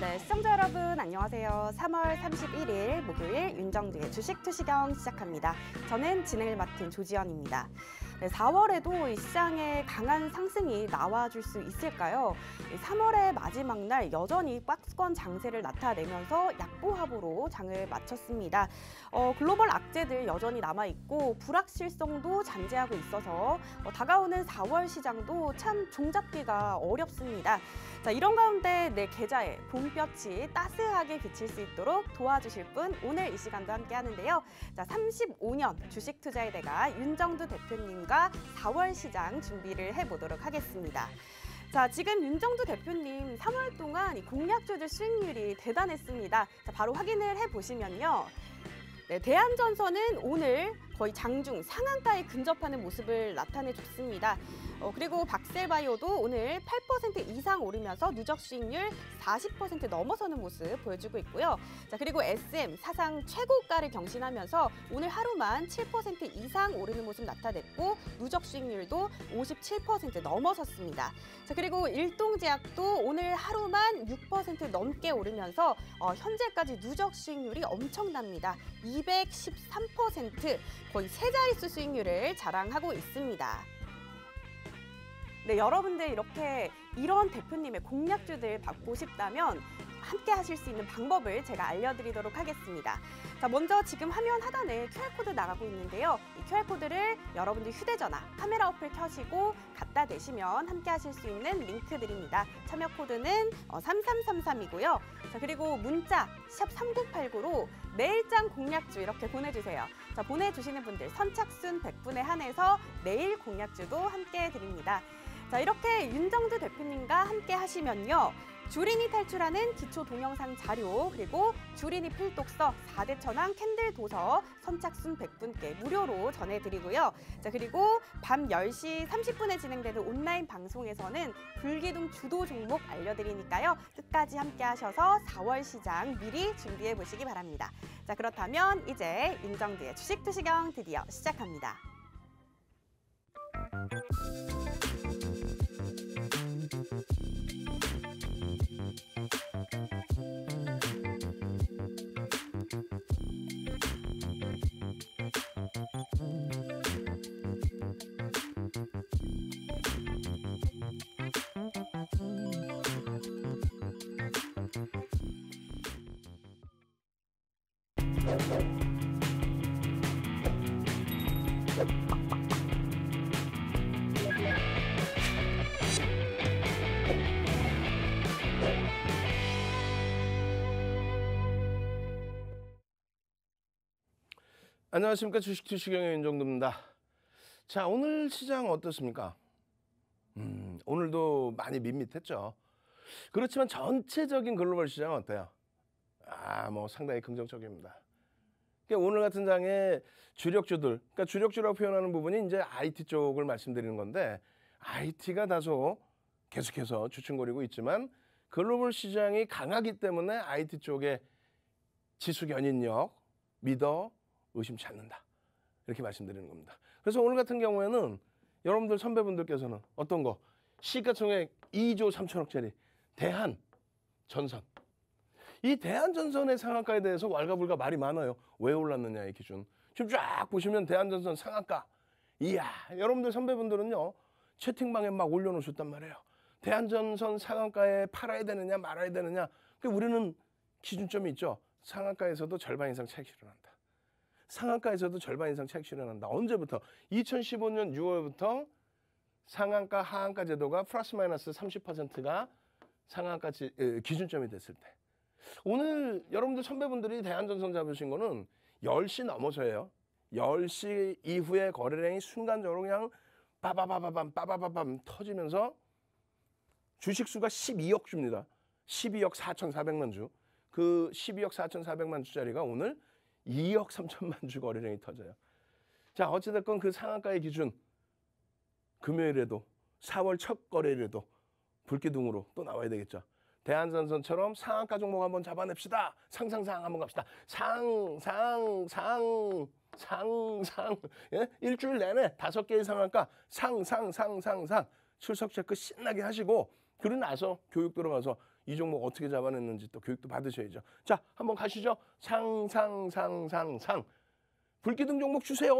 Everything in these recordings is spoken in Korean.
네, 시청자 여러분 안녕하세요. 3월 31일 목요일 윤정주의 주식 투시경 시작합니다. 저는 진행을 맡은 조지연입니다. 네, 4월에도 이 시장에 강한 상승이 나와줄 수 있을까요? 3월의 마지막 날 여전히 박스권 장세를 나타내면서 약보합으로 장을 마쳤습니다. 어, 글로벌 악재들 여전히 남아있고 불확실성도 잠재하고 있어서 어, 다가오는 4월 시장도 참 종잡기가 어렵습니다. 자, 이런 가운데 내 계좌에 봄볕이 따스하게 비칠 수 있도록 도와주실 분 오늘 이 시간도 함께 하는데요. 자, 35년 주식투자에 대가 윤정두 대표님 시장과 4월 시장 준비를 해보도록 하겠습니다. 자, 지금 윤정두 대표님 3월 동안 공약주들 수익률이 대단했습니다. 자, 바로 확인을 해보시면요. 네, 대한전선은 오늘 거의 장중 상한가에 근접하는 모습을 나타내줬습니다. 어, 그리고 박셀바이오도 오늘 8% 이상 오르면서 누적 수익률 40% 넘어서는 모습 보여주고 있고요. 자 그리고 SM 사상 최고가를 경신하면서 오늘 하루만 7% 이상 오르는 모습 나타냈고 누적 수익률도 57% 넘어섰습니다. 자 그리고 일동제약도 오늘 하루만 6% 넘게 오르면서 어, 현재까지 누적 수익률이 엄청납니다. 213% 거의 세 자릿수 수익률을 자랑하고 있습니다. 네, 여러분들 이렇게 이런 대표님의 공략주들 받고 싶다면 함께 하실 수 있는 방법을 제가 알려드리도록 하겠습니다. 자, 먼저 지금 화면 하단에 QR코드 나가고 있는데요. 이 QR코드를 여러분들 휴대전화, 카메라 어플 켜시고 갖다 대시면 함께 하실 수 있는 링크 드립니다. 참여 코드는 3333이고요. 어, 자, 그리고 문자 샵 3989로 내일장 공략주 이렇게 보내주세요. 자, 보내주시는 분들 선착순 100분에 한해서 내일 공략주도 함께 드립니다. 자, 이렇게 윤정주 대표님과 함께 하시면요. 주린이 탈출하는 기초 동영상 자료, 그리고 주린이 필독서, 4대 천왕 캔들 도서, 선착순 100분께 무료로 전해드리고요. 자, 그리고 밤 10시 30분에 진행되는 온라인 방송에서는 불기둥 주도 종목 알려드리니까요. 끝까지 함께 하셔서 4월 시장 미리 준비해 보시기 바랍니다. 자, 그렇다면 이제 윤정드의 주식 투시경 드디어 시작합니다. 안녕하십니까 주식 투시경의 윤정도입니다자 오늘 시장 어떻습니까? 음, 오늘도 많이 밋밋했죠. 그렇지만 전체적인 글로벌 시장 어때요? 아뭐 상당히 긍정적입니다. 그러니까 오늘 같은 장에 주력주들, 그러니까 주력주라고 표현하는 부분이 이제 IT 쪽을 말씀드리는 건데 IT가 다소 계속해서 주춤거리고 있지만 글로벌 시장이 강하기 때문에 IT 쪽에 지수 견인력, 미더 의심치 않는다. 이렇게 말씀드리는 겁니다. 그래서 오늘 같은 경우에는 여러분들 선배분들께서는 어떤 거 시가총액 2조 3천억짜리 대한 전선 이 대한전선의 상한가에 대해서 왈가불가 말이 많아요. 왜 올랐느냐 의 기준. 지금 쫙 보시면 대한전선 상한가. 이야 여러분들 선배분들은요 채팅방에 막 올려놓으셨단 말이에요. 대한전선 상한가에 팔아야 되느냐 말아야 되느냐. 그 우리는 기준점이 있죠. 상한가에서도 절반 이상 차익 실현한다. 상한가에서도 절반 이상 차익 실현한다. 언제부터? 2015년 6월부터 상한가 하한가 제도가 플러스 마이너스 30%가 상한가 지, 에, 기준점이 됐을 때. 오늘 여러분들 선배분들이 대한전선 잡으신 거는 10시 넘어서예요. 10시 이후에 거래량이 순간적으로 그냥 빠바바바밤 빠바바밤 터지면서 주식수가 12억 주입니다. 12억 4,400만 주. 그 12억 4,400만 주짜리가 오늘 2억 3천만 주고 어린이 터져요. 자, 어찌됐건 그 상한가의 기준 금요일에도 4월 첫 거래일에도 불기둥으로 또 나와야 되겠죠. 대한전선처럼 상한가 종목 한번 잡아냅시다. 상상상 한번 갑시다. 상, 상, 상, 상, 상. 예? 일주일 내내 다섯 개의 상한가 상, 상, 상, 상, 상. 출석 체크 신나게 하시고 그러 나서 교육 들어가서 이 종목 어떻게 잡아냈는지 또 교육도 받으셔야죠. 자, 한번 가시죠. 상상상상상. 불기둥 종목 주세요.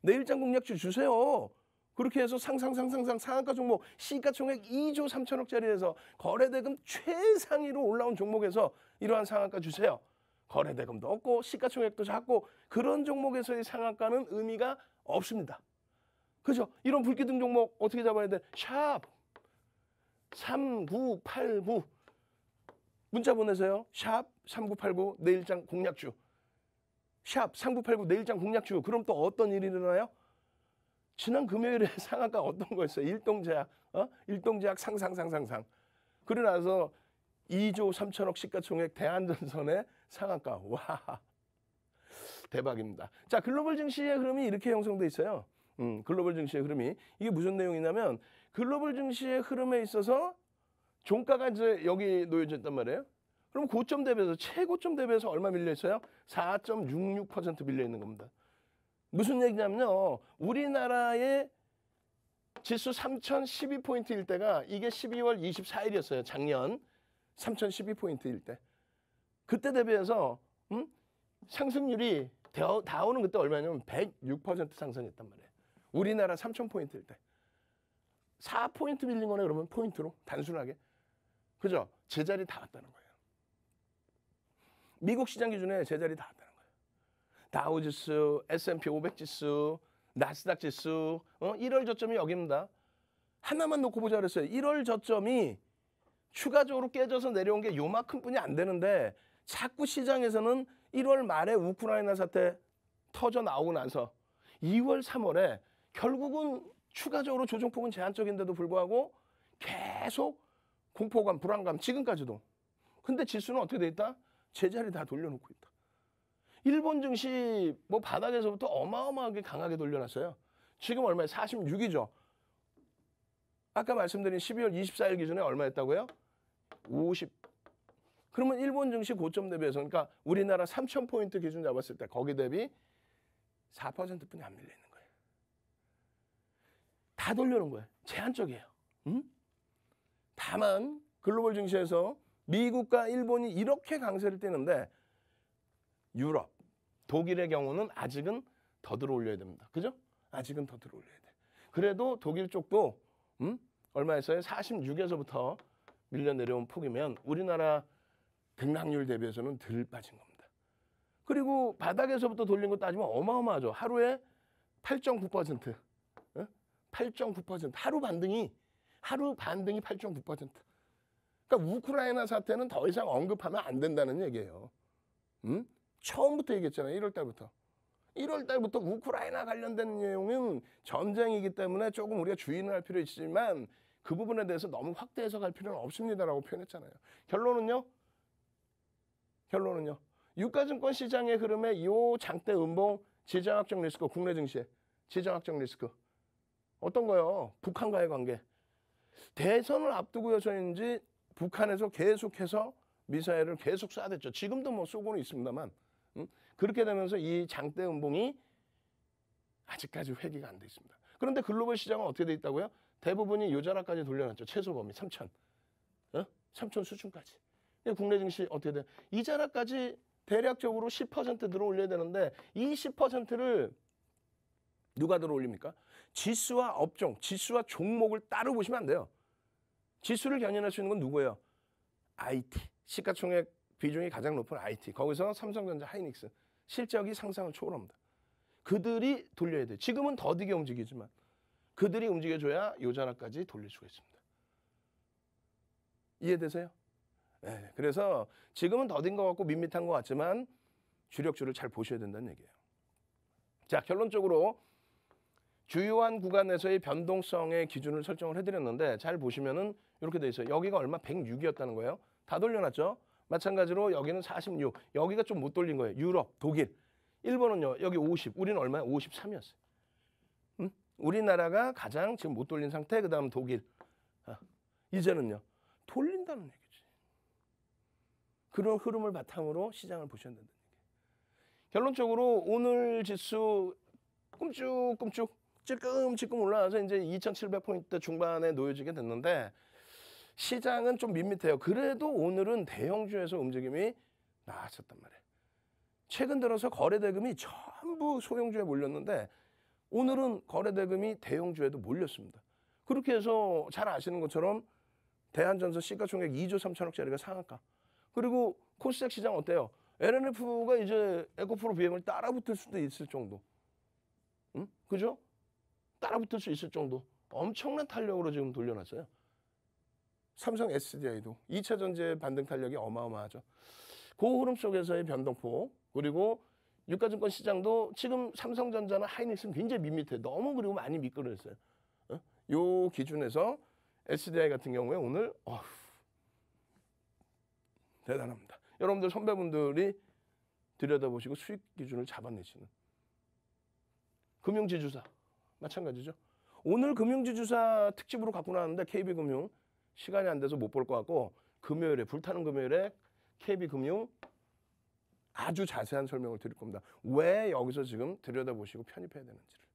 내일장 공략주 주세요. 그렇게 해서 상상상상상 상한가 종목 시가총액 2조 3천억짜리에서 거래대금 최상위로 올라온 종목에서 이러한 상한가 주세요. 거래대금도 없고 시가총액도 작고 그런 종목에서의 상한가는 의미가 없습니다. 그죠? 이런 불기둥 종목 어떻게 잡아야 돼? 샵3989 문자 보내세요. 샵 3989내 일장 공략주. 샵 3989내 일장 공략주. 그럼 또 어떤 일이 일어나요? 지난 금요일에 상한가 어떤 거였어요? 일동제약. 어? 일동제약 상상상상상. 그러 나서 2조 3천억 시가총액 대한전선의 상한가. 와. 대박입니다. 자, 글로벌 증시의 흐름이 이렇게 형성돼 있어요. 음, 글로벌 증시의 흐름이. 이게 무슨 내용이냐면 글로벌 증시의 흐름에 있어서 종가가 이제 여기 놓여져 있단 말이에요. 그럼 고점 대비해서 최고점 대비해서 얼마 밀려 있어요? 4.66% 밀려 있는 겁니다. 무슨 얘기냐면요. 우리나라의 지수 3012포인트일 때가 이게 12월 24일이었어요. 작년 3012포인트일 때. 그때 대비해서 음? 상승률이 다오는 그때 얼마냐면 106% 상승했단 말이에요. 우리나라 3000포인트일 때. 4포인트 밀린 거네 그러면 포인트로 단순하게. 그죠? 제자리 다 왔다는 거예요. 미국 시장 기준에 제자리 다 왔다는 거예요. 다우지수, S&P 500 지수, 나스닥 지수, 어? 1월 저점이 여기입니다. 하나만 놓고 보자 그랬어요. 1월 저점이 추가적으로 깨져서 내려온 게 요만큼뿐이 안 되는데 자꾸 시장에서는 1월 말에 우크라이나 사태 터져 나오고 나서 2월, 3월에 결국은 추가적으로 조정폭은 제한적인데도 불구하고 계속 공포감, 불안감 지금까지도. 근데 지수는 어떻게 돼 있다? 제자리 다 돌려놓고 있다. 일본 증시 뭐 바닥에서부터 어마어마하게 강하게 돌려놨어요. 지금 얼마에 46이죠. 아까 말씀드린 12월 24일 기준에 얼마였다고요? 50. 그러면 일본 증시 고점 대비해서 그러니까 우리나라 3,000포인트 기준 잡았을 때 거기 대비 4%뿐이 안 밀려 있는 거예요. 다 돌려놓은 거예요. 제한적이에요. 응? 다만 글로벌 증시에서 미국과 일본이 이렇게 강세를 띠는데 유럽, 독일의 경우는 아직은 더 들어올려야 됩니다. 그죠? 아직은 더 들어올려야 돼. 그래도 독일 쪽도 음? 얼마에서요? 46에서부터 밀려 내려온 폭이면 우리나라 등락률 대비해서는 덜 빠진 겁니다. 그리고 바닥에서부터 돌린 거 따지면 어마어마하죠. 하루에 8.9%. 8.9% 예? 하루 반등이 하루 반등이 8.9%. 그러니까 우크라이나 사태는 더 이상 언급하면 안 된다는 얘기예요. 음? 처음부터 얘기했잖아요. 1월 달부터. 1월 달부터 우크라이나 관련된 내용은 전쟁이기 때문에 조금 우리가 주의는 할 필요 있지만 그 부분에 대해서 너무 확대 해서갈 필요는 없습니다라고 표현했잖아요. 결론은요. 결론은요. 유가증권 시장의 흐름에 이 장대 음봉 지정학적 리스크 국내 증시에 지정학적 리스크 어떤 거요? 북한과의 관계 대선을 앞두고여서인지 북한에서 계속해서 미사일을 계속 쏴댔죠. 지금도 뭐 쏘고는 있습니다만 음? 그렇게 되면서 이 장대 음봉이 아직까지 회귀가 안 돼 있습니다. 그런데 글로벌 시장은 어떻게 돼 있다고요? 대부분이 요자락까지 돌려놨죠. 최소범위 3천, 어? 3천 수준까지. 국내 증시 어떻게 돼? 이자락까지 대략적으로 10% 들어 올려야 되는데 이 10%를 누가 들어 올립니까? 지수와 업종, 지수와 종목을 따로 보시면 안 돼요. 지수를 견인할 수 있는 건 누구예요? IT. 시가총액 비중이 가장 높은 IT. 거기서 삼성전자, 하이닉스. 실적이 상상을 초월합니다. 그들이 돌려야 돼요. 지금은 더디게 움직이지만 그들이 움직여줘야 요자나까지 돌릴 수가 있습니다. 이해되세요? 네, 그래서 지금은 더딘 것 같고 밋밋한 것 같지만 주력주를 잘 보셔야 된다는 얘기예요. 자 결론적으로 주요한 구간에서의 변동성의 기준을 설정을 해드렸는데 잘 보시면은 이렇게 돼 있어요. 여기가 얼마 106이었다는 거예요. 다 돌려놨죠. 마찬가지로 여기는 46, 여기가 좀 못 돌린 거예요. 유럽, 독일, 일본은요 여기 50, 우리는 얼마야? 53이었어요. 음? 우리나라가 가장 지금 못 돌린 상태. 그다음 독일. 아, 이제는요 돌린다는 얘기지. 그런 흐름을 바탕으로 시장을 보셔야 된다는 얘기. 결론적으로 오늘 지수 꿈쭉꿈쭉 찔끔 찔끔 올라와서 이제 2,700포인트 중반에 놓여지게 됐는데 시장은 좀 밋밋해요. 그래도 오늘은 대형주에서 움직임이 나왔었단 말이에요. 최근 들어서 거래대금이 전부 소형주에 몰렸는데 오늘은 거래대금이 대형주에도 몰렸습니다. 그렇게 해서 잘 아시는 것처럼 대한전선 시가총액 2조 3천억짜리가 상한가. 그리고 코스닥 시장 어때요? LNF가 이제 에코프로 비행을 따라 붙을 수도 있을 정도. 응? 그죠? 따라붙을 수 있을 정도 엄청난 탄력으로 지금 돌려놨어요. 삼성 SDI도 2차 전지 반등 탄력이 어마어마하죠. 그 흐름 속에서의 변동폭 그리고 유가증권 시장도 지금 삼성전자나 하이닉스는 굉장히 밋밋해. 너무 그리고 많이 미끄러졌어요. 어? 기준에서 SDI 같은 경우에 오늘 어휴, 대단합니다. 여러분들 선배분들이 들여다보시고 수익 기준을 잡아내시는 금융지주사 마찬가지죠. 오늘 금융지주사 특집으로 갖고 나왔는데 KB금융 시간이 안 돼서 못 볼 것 같고 금요일에 불타는 금요일에 KB금융 아주 자세한 설명을 드릴 겁니다. 왜 여기서 지금 들여다보시고 편입해야 되는지를.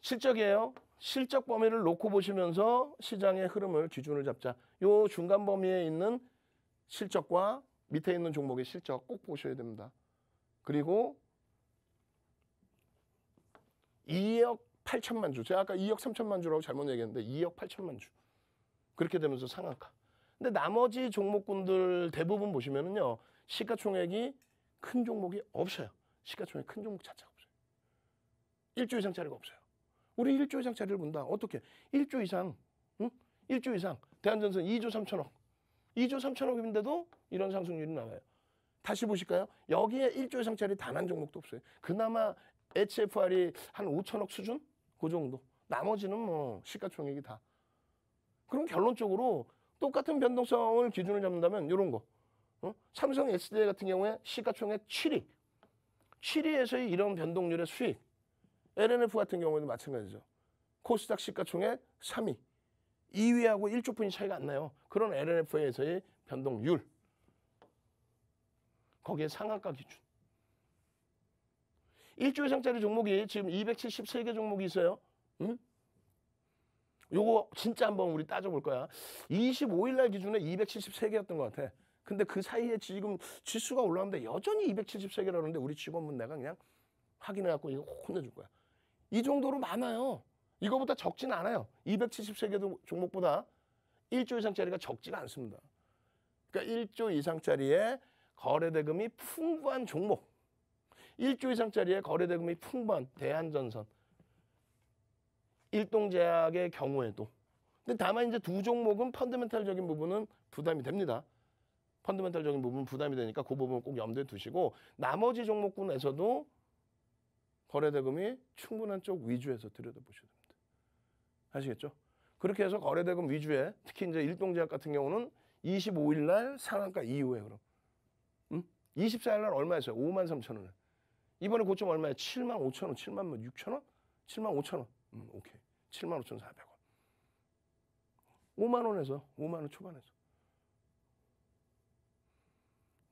실적이에요. 실적 범위를 놓고 보시면서 시장의 흐름을 기준을 잡자. 요 중간 범위에 있는 실적과 밑에 있는 종목의 실적 꼭 보셔야 됩니다. 그리고 2억 8천만 주. 제가 아까 2억 3천만 주라고 잘못 얘기했는데 2억 8천만 주. 그렇게 되면서 상한가. 근데 나머지 종목군들 대부분 보시면은요. 시가총액이 큰 종목이 없어요. 시가총액 큰 종목 자체가 없어요. 1조 이상자리가 없어요. 우리 1조 이상짜리를 본다. 어떻게? 1조 이상. 응? 1조 이상. 대한전선 2조 3천억. 2조 3천억인데도 이런 상승률이 나와요. 다시 보실까요? 여기에 1조 이상짜리 단 한 종목도 없어요. 그나마 HFR이 한 5천억 수준? 그 정도. 나머지는 뭐 시가총액이 다. 그럼 결론적으로 똑같은 변동성을 기준을 잡는다면 이런 거. 어? 삼성 s d a 같은 경우에 시가총액 7위. 7위에서의 이런 변동률의 수익. LNF 같은 경우에도 마찬가지죠. 코스닥 시가총액 3위. 2위하고 1조푼이 차이가 안 나요. 그런 LNF에서의 변동률. 거기에 상한가 기준. 일조 이상짜리 종목이 지금 273개 종목이 있어요. 응? 요거 진짜 한번 우리 따져볼 거야. 25일 날 기준에 273개였던 것 같아. 근데 그 사이에 지금 지수가 올라왔는데 여전히 273개라는데 우리 직원분 내가 그냥 확인해갖고 이거 혼내줄 거야. 이 정도로 많아요. 이거보다 적진 않아요. 273개 종목보다 1조 이상짜리가 적지가 않습니다. 그러니까 1조 이상짜리에 거래대금이 풍부한 종목. 1조 이상짜리의 거래대금이 풍부한 대한전선, 일동제약의 경우에도 근데 다만 이제 두 종목은 펀드멘탈적인 부분은 부담이 됩니다. 펀드멘탈적인 부분은 부담이 되니까 그 부분 은꼭 염두에 두시고 나머지 종목군에서도 거래대금이 충분한 쪽 위주에서 들여다보셔야 됩니다. 아시겠죠? 그렇게 해서 거래대금 위주에 특히 이제 일동제약 같은 경우는 25일 날 상한가 이후에 그럼 음? 24일 날 얼마였어요? 5만 3천 원을. 이번에 고점 얼마야? 7만 5천 원, 7만 뭐 6천 원? 7만 5천 원. 음, 오케이. 7만 5천 4백 원. 5만 원에서 5만 원 초반에서.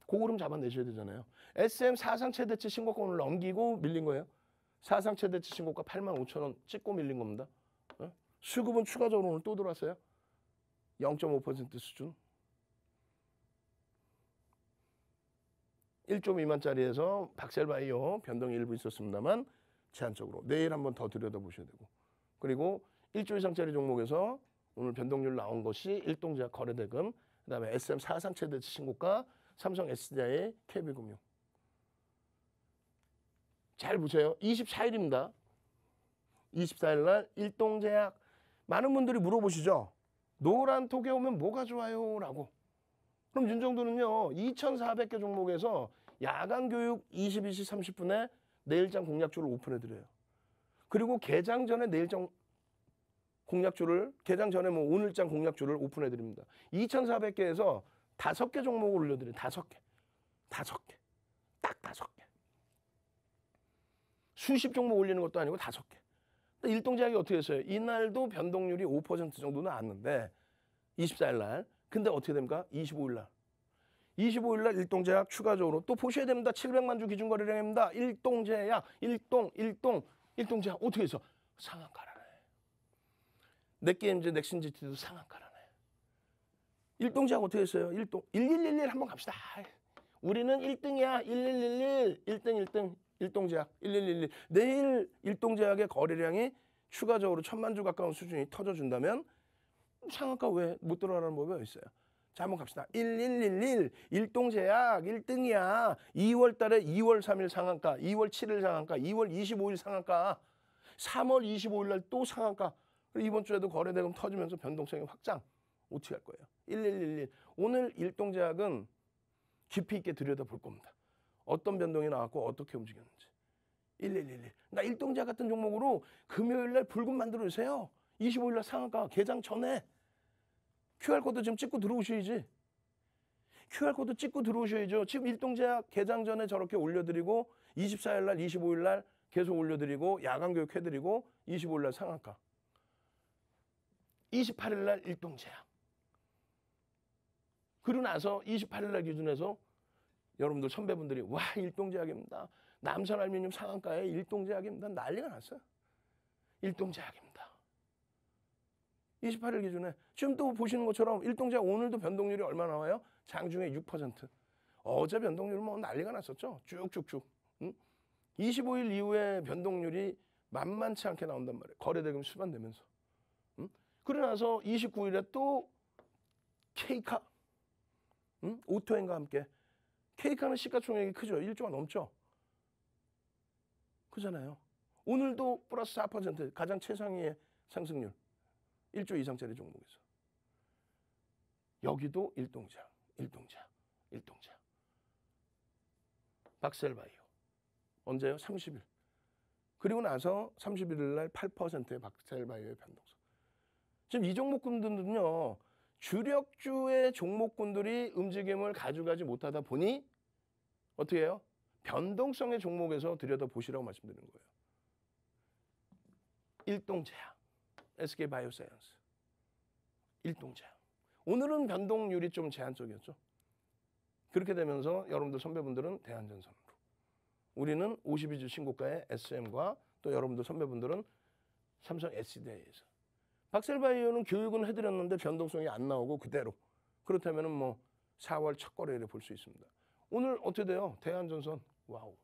고구름 그 잡아내셔야 되잖아요. SM 사상 최대치 신고권을 넘기고 밀린 거예요. 사상 최대치 신고가 8만 5천 원 찍고 밀린 겁니다. 예? 수급은 추가적으로 오늘 또 들어왔어요. 0.5% 수준. 1조 미만짜리에서 박셀바이오 변동이 일부 있었습니다만 제한적으로 내일 한번 더 들여다보셔야 되고 그리고 1조 이상짜리 종목에서 오늘 변동률 나온 것이 일동자 거래대금 그다음에 SM 사상 최대 신고가 삼성 SDI KB금융 잘 보세요. 24일입니다. 24일 날 일동제약 많은 분들이 물어보시죠. 노란 톡에 오면 뭐가 좋아요? 라고. 그럼 윤정도는요. 2,400개 종목에서 야간 교육 22시 30분에 내일장 공략주를 오픈해 드려요. 그리고 개장 전에 내일장 공략주를 개장 전에 뭐 오늘장 공략주를 오픈해 드립니다. 2,400개에서 다섯 개 종목을 올려 드려요. 다섯 개. 다섯 개. 딱 다섯 개. 수십 종목 올리는 것도 아니고 다섯 개. 일동제약이 어떻게 했어요? 이날도 변동률이 5% 정도 나왔는데 24일 날. 근데 어떻게 됩니까? 25일 날 25일 날 일동제약 추가적으로 또 보셔야 됩니다. 700만 주 기준거래량입니다. 일동제약, 일동, 일동, 일동제약 어떻게 해서 상한가라네. 넷게임즈, 넥슨지티도 상한가라네. 일동제약 어떻게 했어요? 일동 1111 한번 갑시다. 우리는 1등이야. 1111, 1등, 1등, 일동제약, 1111. 내일 일동제약의 거래량이 추가적으로 천만 주 가까운 수준이 터져준다면 상한가 왜 못 들어가는 법이 어디 있어요? 자, 한번 갑시다. 1111, 1동제약 1등이야. 2월 달에 2월 3일 상한가, 2월 7일 상한가, 2월 25일 상한가, 3월 25일 날 또 상한가. 그리고 이번 주에도 거래대금 터지면서 변동성이 확장. 어떻게 할 거예요? 1111. 오늘 1동제약은 깊이 있게 들여다 볼 겁니다. 어떤 변동이 나왔고 어떻게 움직였는지. 1111. 나1동제약 같은 종목으로 금요일 날 불금 만들어 주세요. 25일 날 상한가 개장 전에. QR코드 지금 찍고 들어오셔야지. QR코드 찍고 들어오셔야죠. 지금 일동제약 개장 전에 저렇게 올려드리고 24일날, 25일날 계속 올려드리고 야간 교육 해드리고 25일날 상한가. 28일날 일동제약. 그러고 나서 28일날 기준에서 여러분들 선배분들이 와 일동제약입니다. 남산 알미늄 상한가에 일동제약입니다. 난리가 났어요. 일동제약입니다. 28일 기준에 지금 또 보시는 것처럼 일동자 오늘도 변동률이 얼마 나와요? 장중에 6%. 어제 변동률 뭐 난리가 났었죠. 쭉쭉쭉. 응? 25일 이후에 변동률이 만만치 않게 나온단 말이에요. 거래대금 수반되면서. 응? 그러 나서 29일에 또 케이카, 응? 오토엔과 함께 케이카는 시가총액이 크죠. 1조가 넘죠. 그잖아요. 오늘도 플러스 4% 가장 최상위의 상승률. 1조 이상짜리 종목에서. 여기도 일동장, 일동장, 일동장. 박셀바이오. 언제요? 30일. 그리고 나서 31일 날 8%의 박셀바이오의 변동성. 지금 이 종목군들은요. 주력주의 종목군들이 움직임을 가져가지 못하다 보니 어떻게 해요? 변동성의 종목에서 들여다보시라고 말씀드리는 거예요. 일동제약. SK 바이오사이언스. 1동장. 오늘은 변동률이 좀 제한적이었죠. 그렇게 되면서 여러분들 선배분들은 대한전선으로. 우리는 52주 신고가의 SM과 또 여러분들 선배분들은 삼성 SDI에서. 박셀바이오는 교육은 해드렸는데 변동성이 안 나오고 그대로. 그렇다면 뭐 4월 첫 거래일에 볼 수 있습니다. 오늘 어떻게 돼요? 대한전선 와우.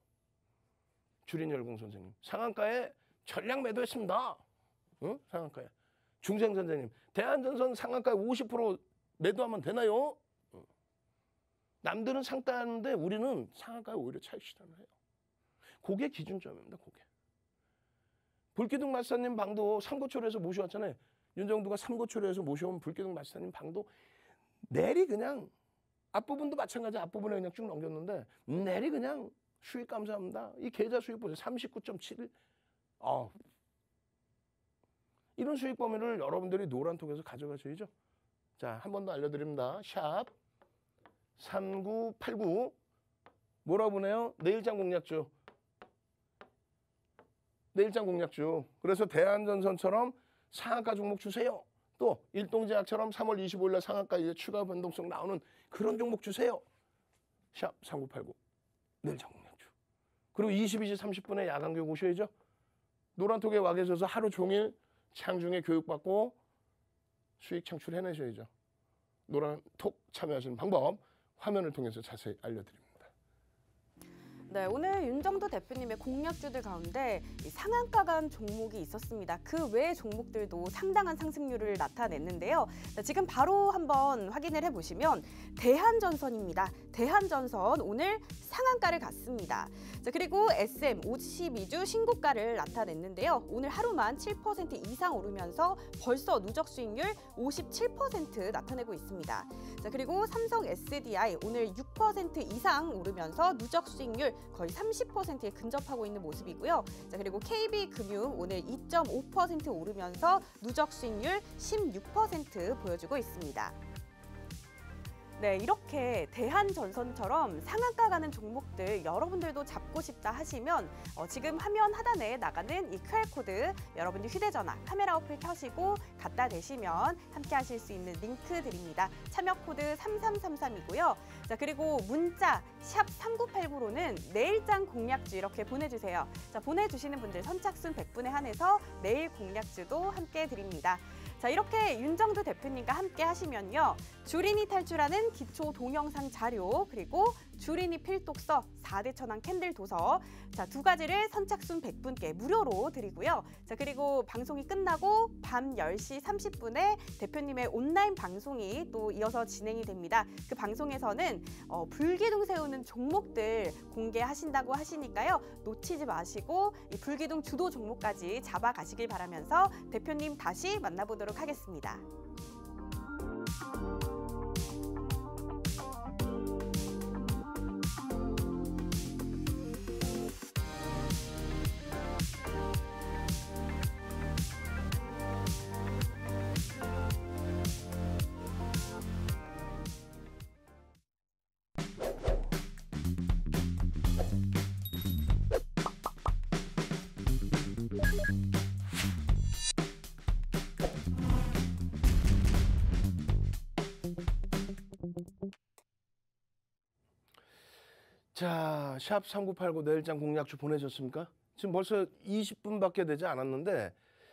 주린 열공 선생님. 상한가에 전량 매도했습니다. 어? 상한가에. 중생 선생님, 대한전선 상한가에 50% 매도하면 되나요? 어. 남들은 상따는데 우리는 상한가에 오히려 차익 시현을 해요. 그게 기준점입니다. 그게. 불기둥 마사님 방도 삼고초로에서 모셔왔잖아요. 윤정두가 삼고초로에서 모셔온 불기둥 마사님 방도 내리 그냥 앞부분도 마찬가지 앞부분에 그냥 쭉 넘겼는데 내리 그냥 수익 감사합니다. 이 계좌 수익 보세요. 39.7. 아, 이런 수익 범위를 여러분들이 노란 통에서 가져가셔야죠. 자, 한 번 더 알려드립니다. 샵 3989 뭐라고 보내요? 내일장 공략주. 내일장 공략주. 그래서 대한전선처럼 상한가 종목 주세요. 또 일동제약처럼 3월 25일 날 상한가 이제 추가 변동성 나오는 그런 종목 주세요. 샵3989 내일장 공략주. 그리고 22시 30분에 야간 교육 오셔야죠. 노란톡에 와 계셔서 하루 종일 창중에 교육받고 수익 창출해내셔야죠. 노란 톡 참여하시는 방법 화면을 통해서 자세히 알려드립니다. 네, 오늘 윤정도 대표님의 공략주들 가운데 상한가 간 종목이 있었습니다. 그 외 종목들도 상당한 상승률을 나타냈는데요. 자, 지금 바로 한번 확인을 해보시면 대한전선입니다. 대한전선 오늘 상한가를 갔습니다. 자, 그리고 SM 52주 신고가를 나타냈는데요. 오늘 하루만 7% 이상 오르면서 벌써 누적 수익률 57% 나타내고 있습니다. 자, 그리고 삼성 SDI 오늘 6% 이상 오르면서 누적 수익률 거의 30%에 근접하고 있는 모습이고요. 자, 그리고 KB금융 오늘 2.5% 오르면서 누적 수익률 16% 보여주고 있습니다. 네, 이렇게 대한전선처럼 상한가 가는 종목들 여러분들도 잡고 싶다 하시면 어, 지금 화면 하단에 나가는 이 QR코드 여러분들 휴대전화 카메라 어플 켜시고 갖다 대시면 함께 하실 수 있는 링크 드립니다. 참여 코드 3333이고요. 자, 그리고 문자 샵 3989로는 내일장 공략주 이렇게 보내주세요. 자, 보내주시는 분들 선착순 100분에 한해서 내일 공략주도 함께 드립니다. 자, 이렇게 윤정두 대표님과 함께 하시면요. 주린이 탈출하는 기초 동영상 자료 그리고 주린이 필독서 4대 천왕 캔들 도서 자 두 가지를 선착순 100분께 무료로 드리고요. 자 그리고 방송이 끝나고 밤 10시 30분에 대표님의 온라인 방송이 또 이어서 진행이 됩니다. 그 방송에서는 어, 불기둥 세우는 종목들 공개하신다고 하시니까요. 놓치지 마시고 이 불기둥 주도 종목까지 잡아가시길 바라면서 대표님 다시 만나보도록 하겠습니다. 샵3989 내일장 공략주 보내셨습니까? 지금 벌써 20분밖에 되지 않았는데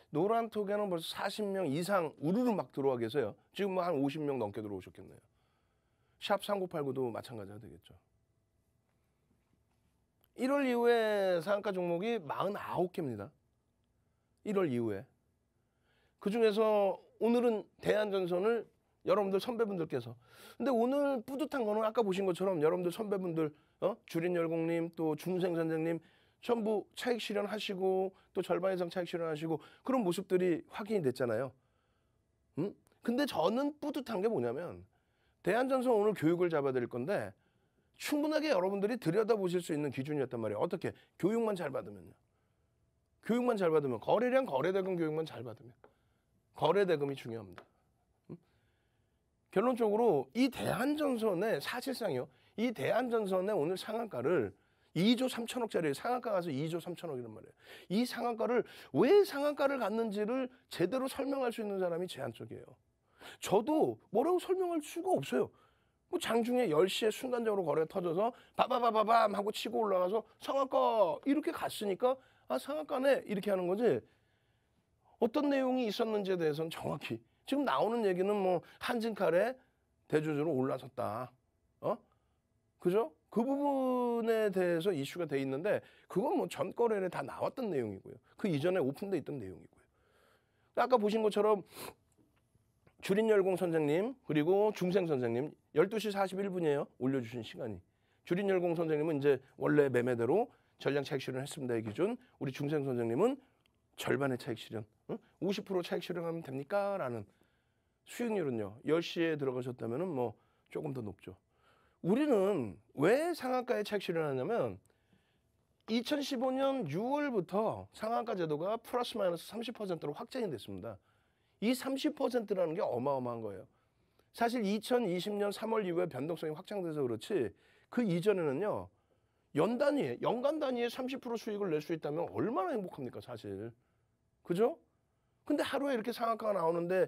노란 톡에는 벌써 40명 이상 우르르 막 들어와 계세요. 지금 뭐한 50명 넘게 들어오셨겠네요. 샵 3989도 마찬가지가 되겠죠. 1월 이후에 상가 종목이 49개입니다. 1월 이후에. 그 중에서 오늘은 대한전선을 여러분들 선배분들께서 근데 오늘 뿌듯한 거는 아까 보신 것처럼 여러분들 선배분들 어? 주린 열공님 또 중생 선생님 전부 차익 실현하시고 또 절반 이상 차익 실현하시고 그런 모습들이 확인이 됐잖아요. 응? 음? 근데 저는 뿌듯한 게 뭐냐면 대한전선 오늘 교육을 잡아드릴 건데 충분하게 여러분들이 들여다보실 수 있는 기준이었단 말이에요. 어떻게? 교육만 잘 받으면요. 교육만 잘 받으면 거래량 거래대금 교육만 잘 받으면 거래대금이 중요합니다. 음? 결론적으로 이대한전선의 사실상요 이이 대한전선의 오늘 상한가를 2조 3천억짜리 상한가 가서 2조 3천억이란 말이에요. 이 상한가를 왜 상한가를 갔는지를 제대로 설명할 수 있는 사람이 제한적이에요. 저도 뭐라고 설명할 수가 없어요. 뭐 장중에 10시에 순간적으로 거래가 터져서 바바바바밤 하고 치고 올라가서 상한가 이렇게 갔으니까 아 상한가네 이렇게 하는 거지. 어떤 내용이 있었는지에 대해서는 정확히 지금 나오는 얘기는 뭐 한진칼에 대주주로 올라섰다. 어? 그죠? 그 부분에 대해서 이슈가 돼 있는데 그건 뭐 전 거래를 다 나왔던 내용이고요. 그 이전에 오픈돼 있던 내용이고요. 그러니까 아까 보신 것처럼 주린열공 선생님 그리고 중생 선생님 12시 41분이에요. 올려주신 시간이. 주린열공 선생님은 이제 원래 매매대로 전량 차익 실현 했습니다 기준 우리 중생 선생님은 절반의 차익 실현 50% 차익 실현하면 됩니까? 라는 수익률은요. 10시에 들어가셨다면 뭐 조금 더 높죠. 우리는 왜 상한가에 착시를 하냐면 2015년 6월부터 상한가 제도가 플러스 마이너스 30%로 확정이 됐습니다. 이 30%라는 게 어마어마한 거예요. 사실 2020년 3월 이후에 변동성이 확장돼서 그렇지 그 이전에는요. 연 단위에 연간 단위에 30% 수익을 낼 수 있다면 얼마나 행복합니까, 사실. 그죠? 근데 하루에 이렇게 상한가가 나오는데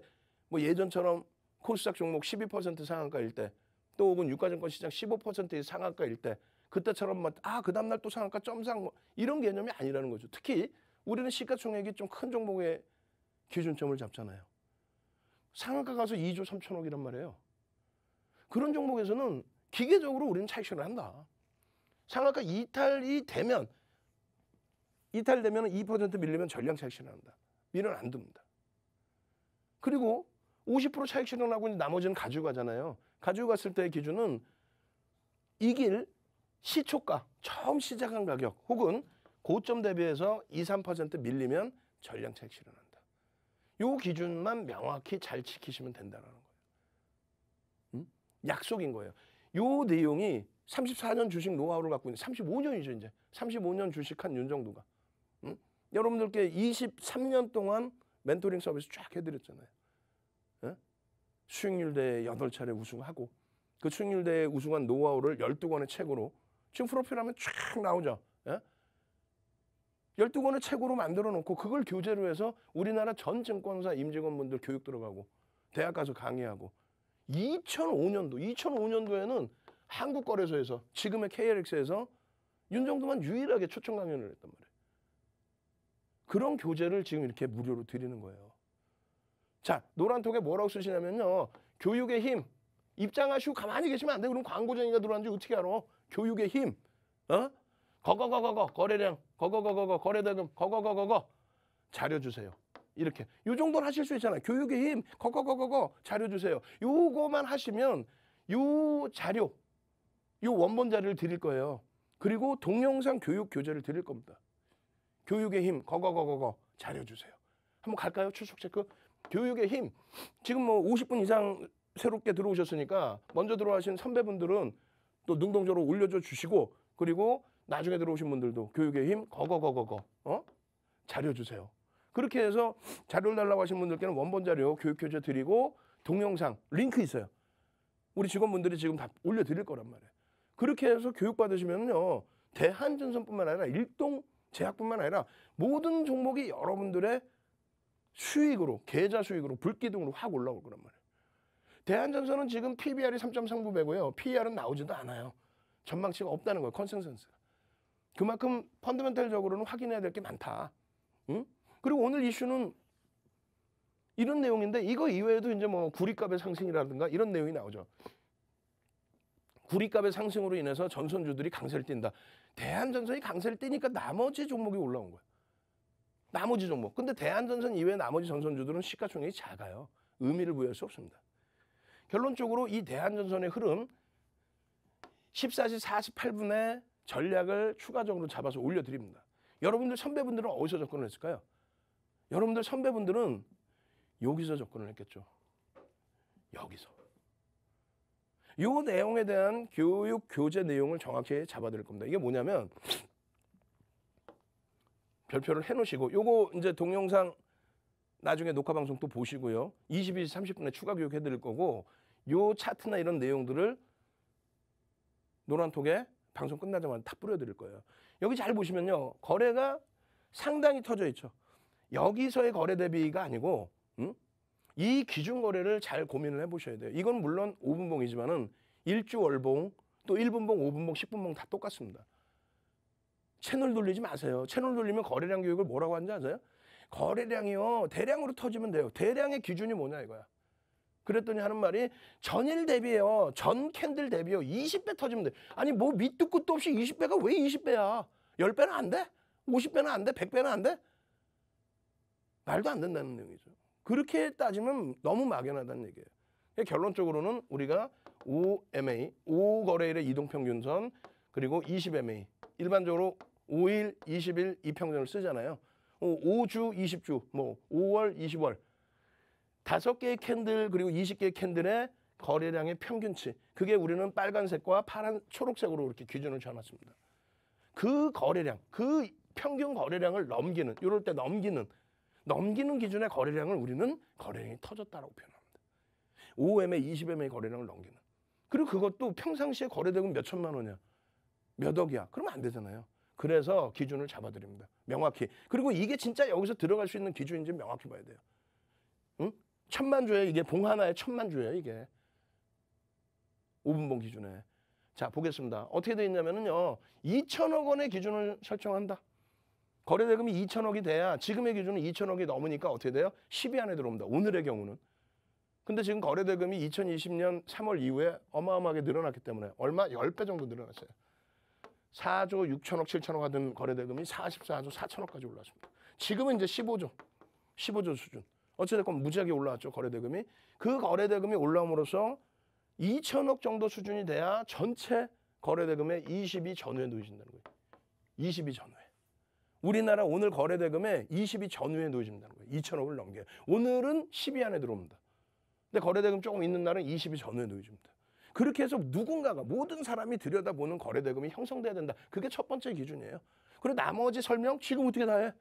뭐 예전처럼 코스닥 종목 12% 상한가일 때또 혹은 유가증권 시장 15%의 상한가일 때 그때처럼 막 아그 뭐, 다음날 또 상한가 점상 뭐 이런 개념이 아니라는 거죠. 특히 우리는 시가총액이 좀 큰 종목의 기준점을 잡잖아요. 상한가 가서 2조 3천억이란 말이에요. 그런 종목에서는 기계적으로 우리는 차익실을 한다. 상한가 이탈이 되면 이탈되면 2% 밀리면 전량 차익 실현한다. 미는 안 듭니다. 그리고 50% 차익 실현하고 나머지는 가져가잖아요. 가지고갔을 때의 기준은 이길 시초가, 처음 시작한 가격 혹은 고점 대비해서 2, 3% 밀리면 전량책 실현한다. 요 기준만 명확히 잘 지키시면 된다는 거예요. 음? 약속인 거예요. 요 내용이 34년 주식 노하우를 갖고 있는 35년이죠 이제 35년 주식한 윤정두가 음? 여러분들께 23년 동안 멘토링 서비스 쫙 해드렸잖아요. 수익률 대회 8차례 우승하고 그 수익률 대회 우승한 노하우를 12권의 책으로 지금 프로필 하면 쫙 나오죠. 예? 12권의 책으로 만들어 놓고 그걸 교재로 해서 우리나라 전 증권사 임직원분들 교육 들어가고 대학 가서 강의하고 2005년도 2005년도에는 한국거래소에서 지금의 KLX에서 윤정도만 유일하게 초청 강연을 했단 말이에요. 그런 교재를 지금 이렇게 무료로 드리는 거예요. 자, 노란 통에 뭐라고 쓰시냐면요. 교육의 힘. 입장하시고 가만히 계시면 안 돼. 그럼 광고쟁이가 들어왔는지 어떻게 알아? 교육의 힘. 어? 거거거거거 거래량. 거거거거거 거래대금. 거거거거거 자료 주세요. 이렇게. 요 정도는 하실 수 있잖아요. 교육의 힘. 거거거거거 자료 주세요. 요거만 하시면 요 자료 요 원본 자료를 드릴 거예요. 그리고 동영상 교육 교재를 드릴 겁니다. 교육의 힘 거거거거거 자료 주세요. 한번 갈까요? 출석 체크. 교육의 힘. 지금 뭐 50분 이상 새롭게 들어오셨으니까 먼저 들어가신 선배분들은 또 능동적으로 올려줘 주시고 그리고 나중에 들어오신 분들도 교육의 힘 거거거거거 어? 자료 주세요. 그렇게 해서 자료를 달라고 하신 분들께는 원본 자료 교육 교재 드리고 동영상 링크 있어요. 우리 직원분들이 지금 다 올려 드릴 거란 말이에요. 그렇게 해서 교육 받으시면요. 대한전선뿐만 아니라 일동 제약뿐만 아니라 모든 종목이 여러분들의 수익으로 계좌 수익으로 불기둥으로 확 올라올 거란 말이에요. 대한전선은 지금 PBR이 3.39배고요. PER은 나오지도 않아요. 전망치가 없다는 거예요. 컨센서스가. 그만큼 펀드멘탈적으로는 확인해야 될 게 많다. 응? 그리고 오늘 이슈는 이런 내용인데 이거 이외에도 이제 뭐 구리값의 상승이라든가 이런 내용이 나오죠. 구리값의 상승으로 인해서 전선주들이 강세를 띈다. 대한전선이 강세를 띠니까 나머지 종목이 올라온 거예요. 나머지 종목. 근데 대한전선 이외 나머지 전선주들은 시가총액이 작아요. 의미를 부여할 수 없습니다. 결론적으로 이 대한전선의 흐름 14시 48분에 전략을 추가적으로 잡아서 올려드립니다. 여러분들 선배분들은 어디서 접근을 했을까요? 여러분들 선배분들은 여기서 접근을 했겠죠. 여기서. 요 내용에 대한 교육 교재 내용을 정확히 잡아드릴 겁니다. 이게 뭐냐면 별표를 해놓으시고 요거 이제 동영상 나중에 녹화 방송 또 보시고요. 22시 30분에 추가 교육 해드릴 거고 요 차트나 이런 내용들을 노란톡에 방송 끝나자마자 다 뿌려드릴 거예요. 여기 잘 보시면요. 거래가 상당히 터져 있죠. 여기서의 거래 대비가 아니고 음? 이 기준 거래를 잘 고민을 해보셔야 돼요. 이건 물론 5분봉이지만은 1주 월봉 또 1분봉, 5분봉, 10분봉 다 똑같습니다. 채널 돌리지 마세요. 채널 돌리면 거래량 교육을 뭐라고 하는지 아세요? 거래량이요. 대량으로 터지면 돼요. 대량의 기준이 뭐냐 이거야. 그랬더니 하는 말이 전일 대비요. 전 캔들 대비요. 20배 터지면 돼. 아니 뭐 밑도 끝도 없이 20배가 왜 20배야? 10배는 안 돼? 50배는 안 돼? 100배는 안 돼? 말도 안 된다는 내용이죠. 그렇게 따지면 너무 막연하다는 얘기예요. 결론적으로는 우리가 5MA, 5거래일의 이동평균선, 그리고 20MA, 일반적으로 5일, 20일 이평전을 쓰잖아요. 5주, 어, 20주, 뭐 5월, 20월 다 개의 캔들 그리고 20개의 캔들의 거래량의 평균치 그게 우리는 빨간색과 파란, 초록색으로 이렇게 기준을 잡았습니다. 그 거래량, 그 평균 거래량을 넘기는 이럴 때 넘기는 넘기는 기준의 거래량을 우리는 거래량이 터졌다라고 표현합니다. 5M에 20M의 거래량을 넘기는 그리고 그것도 평상시에 거래대금 몇 천만 원이야 몇 억이야 그러면 안 되잖아요. 그래서 기준을 잡아드립니다. 명확히. 그리고 이게 진짜 여기서 들어갈 수 있는 기준인지 명확히 봐야 돼요. 응? 천만 주예요. 이게 봉 하나에 천만 주예요. 이게. 5분봉 기준에. 자, 보겠습니다. 어떻게 되어 있냐면요. 2천억 원의 기준을 설정한다. 거래대금이 2천억이 돼야 지금의 기준은 2천억이 넘으니까 어떻게 돼요? 10위 안에 들어옵니다. 오늘의 경우는. 근데 지금 거래대금이 2020년 3월 이후에 어마어마하게 늘어났기 때문에 얼마 10배 정도 늘어났어요. 4조 6천억 7천억 하던 거래대금이 44조 4천억까지 올랐습니다. 지금은 이제 15조, 15조 수준. 어찌됐건 무지하게 올라왔죠 거래대금이. 그 거래대금이 올라옴으로써 2천억 정도 수준이 돼야 전체 거래대금의 22 전후에 놓여진다는 거예요. 22 전후에. 우리나라 오늘 거래대금의 22 전후에 놓여진다는 거예요. 2천억을 넘게. 오늘은 12 안에 들어옵니다. 근데 거래대금 조금 있는 날은 22 전후에 놓여집니다. 그렇게 해서 누군가가 모든 사람이 들여다보는 거래 대금이 형성돼야 된다. 그게 첫 번째 기준이에요. 그리고 나머지 설명 지금 어떻게 다 해?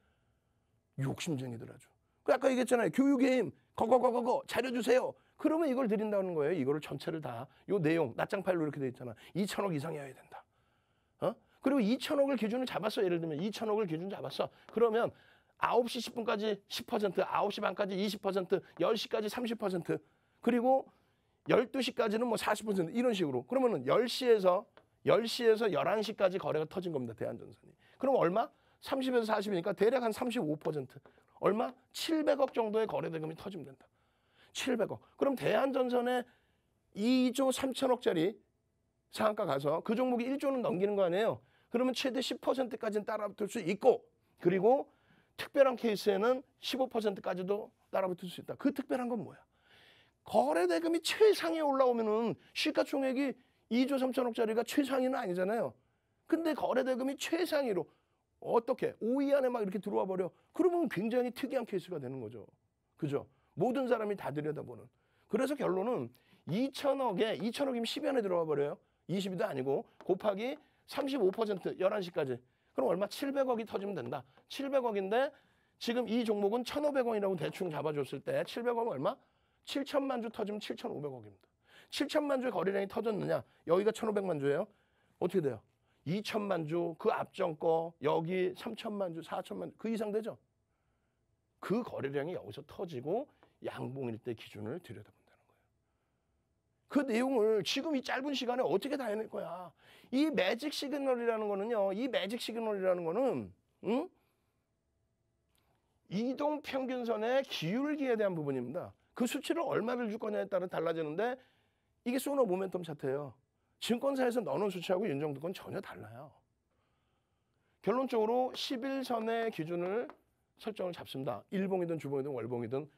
욕심쟁이들 아주. 그 아까 얘기했잖아요. 교육게임 거거거거거, 자료 주세요. 그러면 이걸 드린다는 거예요. 이거를 전체를 다, 요 내용, 낮장팔로 이렇게 돼 있잖아. 2천억 이상이어야 된다. 어? 그리고 2천억을 기준을 잡았어. 예를 들면 2천억을 기준 잡았어. 그러면 9시 10분까지 10%, 9시 반까지 20%, 10시까지 30%, 그리고 12시까지는 뭐 40% 이런 식으로. 그러면은 10시에서 10시에서 11시까지 거래가 터진 겁니다. 대한전선이. 그럼 얼마? 30에서 40이니까 대략 한 35%. 얼마? 700억 정도의 거래 대금이 터지면 된다. 700억. 그럼 대한전선에 2조 3천억짜리 상한가 가서 그 종목이 1조는 넘기는 거 아니에요. 그러면 최대 10%까지는 따라붙을 수 있고 그리고 특별한 케이스에는 15%까지도 따라붙을 수 있다. 그 특별한 건 뭐야? 거래대금이 최상에 올라오면은 시가총액이 2조 3천억짜리가 최상위는 아니잖아요. 근데 거래대금이 최상위로 어떻게 5위 안에 막 이렇게 들어와 버려. 그러면 굉장히 특이한 케이스가 되는 거죠. 그죠? 모든 사람이 다 들여다보는. 그래서 결론은 2천억에 2천억이면 10위 안에 들어와 버려요. 20위도 아니고 곱하기 35% 11시까지. 그럼 얼마 700억이 터지면 된다. 700억인데 지금 이 종목은 1,500원이라고 대충 잡아줬을 때7 0 0억은 얼마? 7천만 주 터지면 7,500억입니다. 7천만 주의 거래량이 터졌느냐? 여기가 1,500만 주예요. 어떻게 돼요? 2천만 주, 그 앞전 거, 여기 3천만 주, 4천만 주, 그 이상 되죠? 그 거래량이 여기서 터지고 양봉일 때 기준을 들여다본다는 거예요. 그 내용을 지금 이 짧은 시간에 어떻게 다 해낼 거야? 이 매직 시그널이라는 거는요, 이 매직 시그널이라는 거는, 응? 이동 평균선의 기울기에 대한 부분입니다. 그 수치를 얼마를 줄 거냐에 따라 달라지는데 이게 소노 모멘텀 차트예요. 증권사에서 넣어놓은 수치하고 윤정도건 전혀 달라요. 결론적으로 10일 전에 기준을 설정을 잡습니다. 일봉이든 주봉이든 월봉이든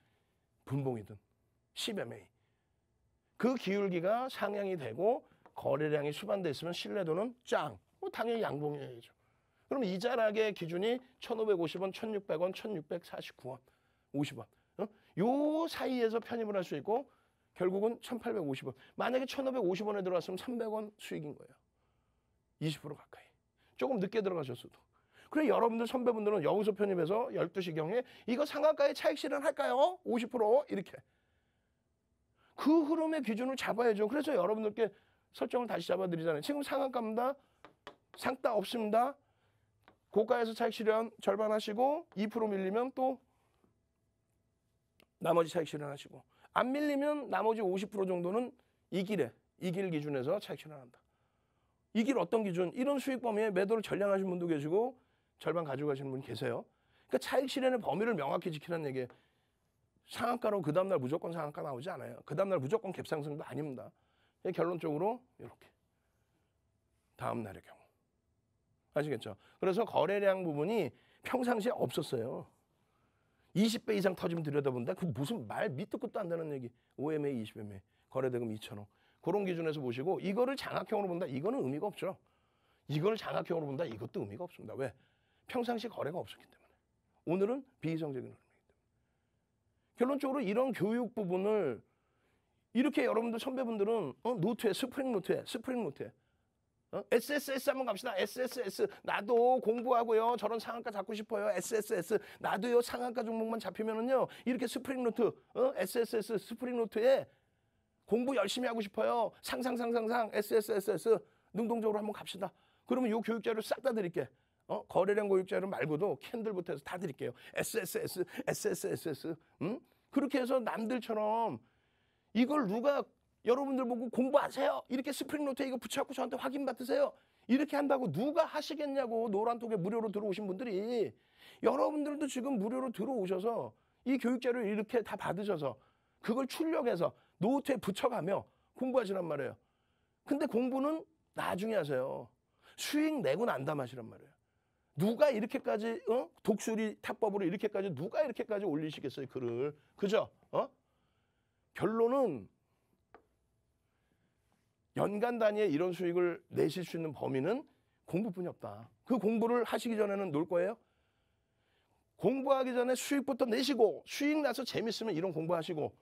분봉이든 10MA. 그 기울기가 상향이 되고 거래량이 수반돼 있으면 신뢰도는 짱. 뭐 당연히 양봉이야죠. 그럼 이자락의 기준이 1,550원, 1,600원, 1,649원, 50원. 요 사이에서 편입을 할 수 있고 결국은 1850원. 만약에 1550원에 들어갔으면 300원 수익인 거예요. 20% 가까이. 조금 늦게 들어가셨어도. 그래 여러분들 선배분들은 여기서 편입해서 12시경에 이거 상한가에 차익 실현할까요? 50% 이렇게. 그 흐름의 기준을 잡아야죠. 그래서 여러분들께 설정을 다시 잡아드리잖아요. 지금 상한가입니다. 상따 없습니다. 고가에서 차익 실현 절반 하시고 2% 밀리면 또 나머지 차익 실현하시고 안 밀리면 나머지 50% 정도는 이길에 이 길 기준에서 차익 실현한다. 이 길 어떤 기준? 이런 수익 범위에 매도를 전량하신 분도 계시고 절반 가져가시는 분 계세요. 그러니까 차익 실현의 범위를 명확히 지키라는 얘기에 상한가로 그 다음날 무조건 상한가 나오지 않아요. 그 다음날 무조건 갭상승도 아닙니다. 그러니까 결론적으로 이렇게 다음날의 경우 아시겠죠? 그래서 거래량 부분이 평상시에 없었어요. 20배 이상 터지면 들여다본다? 그 무슨 말 밑도 끝도 안 되는 얘기. 5MA, 20MA. 거래대금 2천억. 그런 기준에서 보시고 이거를 장학형으로 본다? 이거는 의미가 없죠. 이걸 장학형으로 본다? 이것도 의미가 없습니다. 왜? 평상시 거래가 없었기 때문에. 오늘은 비이성적인 흐름이기 때문에. 결론적으로 이런 교육 부분을 이렇게 여러분들 선배분들은 어, 노트에 스프링 노트에 스프링 노트에 어? SSS 한번 갑시다. SSS. 나도 공부하고요. 저런 상한가 잡고 싶어요. SSS. 나도요. 상한가 종목만 잡히면은요. 이렇게 스프링 노트, 어? SSS 스프링 노트에 공부 열심히 하고 싶어요. 상상상상상 SSSS 능동적으로 한번 갑시다. 그러면 요 교육 자료 싹 다 드릴게. 어? 거래량 교육 자료 말고도 캔들부터 해서 다 드릴게요. SSS, SSSS. 음? 그렇게 해서 남들처럼 이걸 누가 여러분들 보고 공부하세요. 이렇게 스프링노트에 이거 붙여갖고 저한테 확인 받으세요. 이렇게 한다고 누가 하시겠냐고 노란톡에 무료로 들어오신 분들이 여러분들도 지금 무료로 들어오셔서 이 교육 자료 이렇게 다 받으셔서 그걸 출력해서 노트에 붙여가며 공부하시란 말이에요. 근데 공부는 나중에 하세요. 수익 내고 난담 하시란 말이에요. 누가 이렇게까지 어? 독수리 탑법으로 이렇게까지 누가 이렇게까지 올리시겠어요 글을 그죠? 어? 결론은 연간 단위의 이런 수익을 내실 수 있는 범위는 공부뿐이 없다. 그 공부를 하시기 전에는 놀 거예요? 공부하기 전에 수익부터 내시고 수익 나서 재밌으면 이런 공부하시고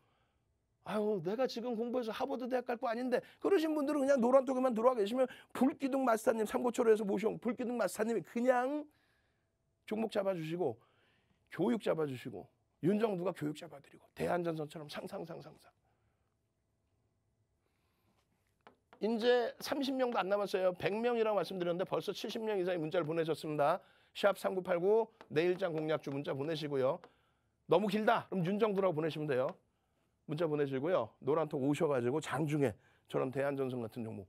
아유 내가 지금 공부해서 하버드 대학 갈 거 아닌데 그러신 분들은 그냥 노란 토기만 들어와 계시면 불기둥 마스터님 삼고초로에서 모시온 불기둥 마스터님이 그냥 종목 잡아주시고 교육 잡아주시고 윤정두가 교육 잡아드리고 대한전선처럼 상상상상상 이제 30명도 안 남았어요. 100명이라고 말씀드렸는데 벌써 70명 이상의 문자를 보내셨습니다. 샵 3989 내일장 공략주 문자 보내시고요. 너무 길다. 그럼 윤정부라고 보내시면 돼요. 문자 보내시고요. 노란톡 오셔가지고 장중에 저런 대한전선 같은 종목